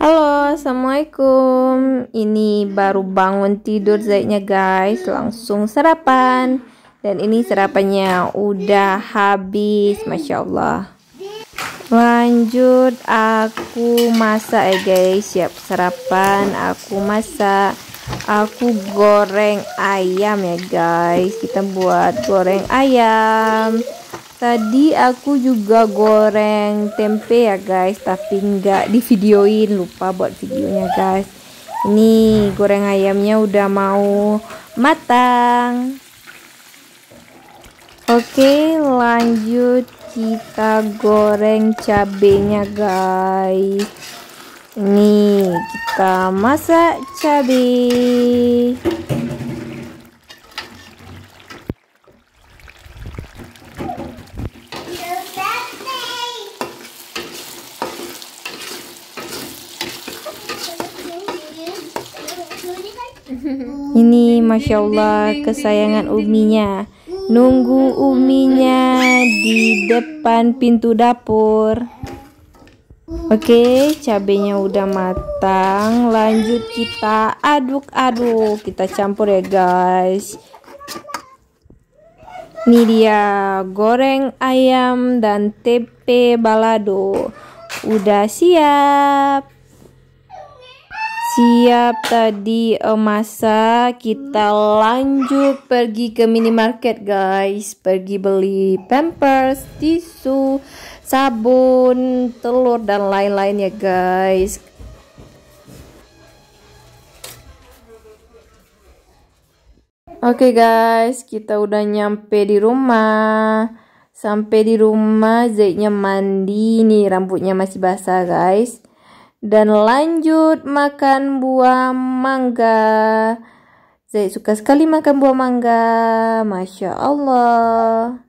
Halo, Assalamualaikum Ini baru bangun tidur zainya guys Langsung sarapan Dan ini sarapannya udah habis Masya Allah Lanjut aku masak ya guys Siap sarapan Aku masak Aku goreng ayam ya guys Kita buat goreng ayam Tadi aku juga goreng tempe ya guys, tapi nggak videoin lupa buat videonya guys. Ini goreng ayamnya udah mau matang. Oke, lanjut kita goreng cabenya guys. Ini kita masak cabai. Ini Masya Allah kesayangan uminya Nunggu uminya di depan pintu dapur Oke cabenya udah matang Lanjut kita aduk-aduk Kita campur ya guys Ini dia goreng ayam dan tempe balado Udah siap siap tadi eh, masa kita lanjut pergi ke minimarket guys. Pergi beli pampers, tisu, sabun, telur dan lain-lain ya guys. Oke okay guys, kita udah nyampe di rumah. Sampai di rumah, Zeknya mandi nih, rambutnya masih basah guys dan lanjut makan buah mangga. Zaid suka sekali makan buah mangga. Masya Allah.